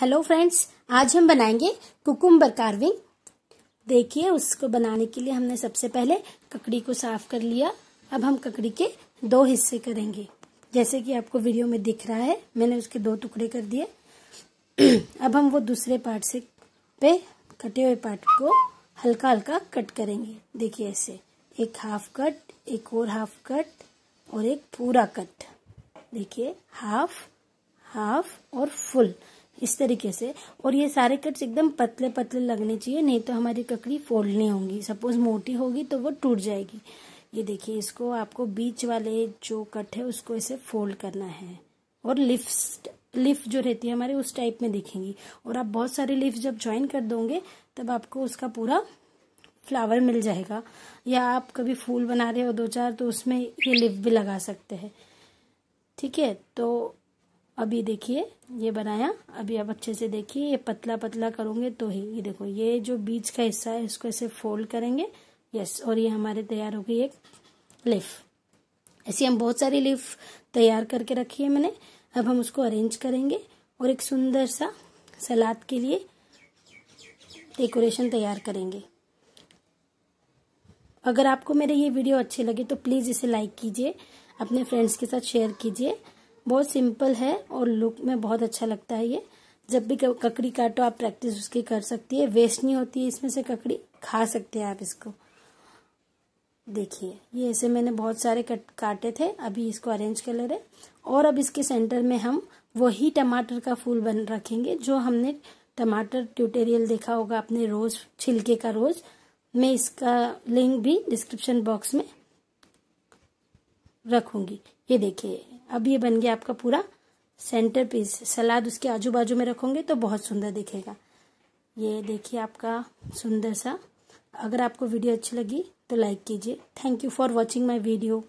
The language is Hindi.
हेलो फ्रेंड्स आज हम बनाएंगे कुकुम्बर कार्विंग देखिए उसको बनाने के लिए हमने सबसे पहले ककड़ी को साफ कर लिया अब हम ककड़ी के दो हिस्से करेंगे जैसे कि आपको वीडियो में दिख रहा है मैंने उसके दो टुकड़े कर दिए अब हम वो दूसरे पार्ट से पे कटे हुए पार्ट को हल्का हल्का कट करेंगे देखिए ऐसे एक हाफ कट एक और हाफ कट और एक पूरा कट देखिए हाफ हाफ और फुल इस तरीके से और ये सारे कट्स एकदम पतले पतले लगने चाहिए नहीं तो हमारी ककड़ी फोल्ड नहीं होंगी सपोज मोटी होगी तो वो टूट जाएगी ये देखिए इसको आपको बीच वाले जो कट है उसको इसे फोल्ड करना है और लिफ्ट लिफ जो रहती है हमारी उस टाइप में दिखेंगी और आप बहुत सारे लिफ जब ज्वाइन कर दोगे तब आपको उसका पूरा फ्लावर मिल जाएगा या आप कभी फूल बना रहे हो दो चार तो उसमें ये लिफ भी लगा सकते हैं ठीक है तो अभी देखिए ये बनाया अभी आप अच्छे से देखिए ये पतला पतला करोगे तो ही ये देखो ये जो बीच का हिस्सा है इसको ऐसे फोल्ड करेंगे यस और ये हमारे तैयार हो गई एक लिफ ऐसी हम बहुत सारी लिफ तैयार करके रखी है मैंने अब हम उसको अरेंज करेंगे और एक सुंदर सा सलाद के लिए डेकोरेशन तैयार करेंगे अगर आपको मेरे ये वीडियो अच्छे लगे तो प्लीज़ इसे लाइक कीजिए अपने फ्रेंड्स के साथ शेयर कीजिए बहुत सिंपल है और लुक में बहुत अच्छा लगता है ये जब भी ककड़ी काटो आप प्रैक्टिस उसकी कर सकती है वेस्ट नहीं होती है इसमें से ककड़ी खा सकते हैं आप इसको देखिए ये ऐसे मैंने बहुत सारे कट काटे थे अभी इसको अरेंज कर ले रहे और अब इसके सेंटर में हम वही टमाटर का फूल बन रखेंगे जो हमने टमाटर ट्यूटोरियल देखा होगा अपने रोज छिलके का रोज मैं इसका लिंक भी डिस्क्रिप्शन बॉक्स में रखूंगी ये देखिए अब ये बन गया आपका पूरा सेंटर पीस सलाद उसके आजू बाजू में रखोगे तो बहुत सुंदर दिखेगा ये देखिए आपका सुंदर सा अगर आपको वीडियो अच्छी लगी तो लाइक कीजिए thank you for watching my video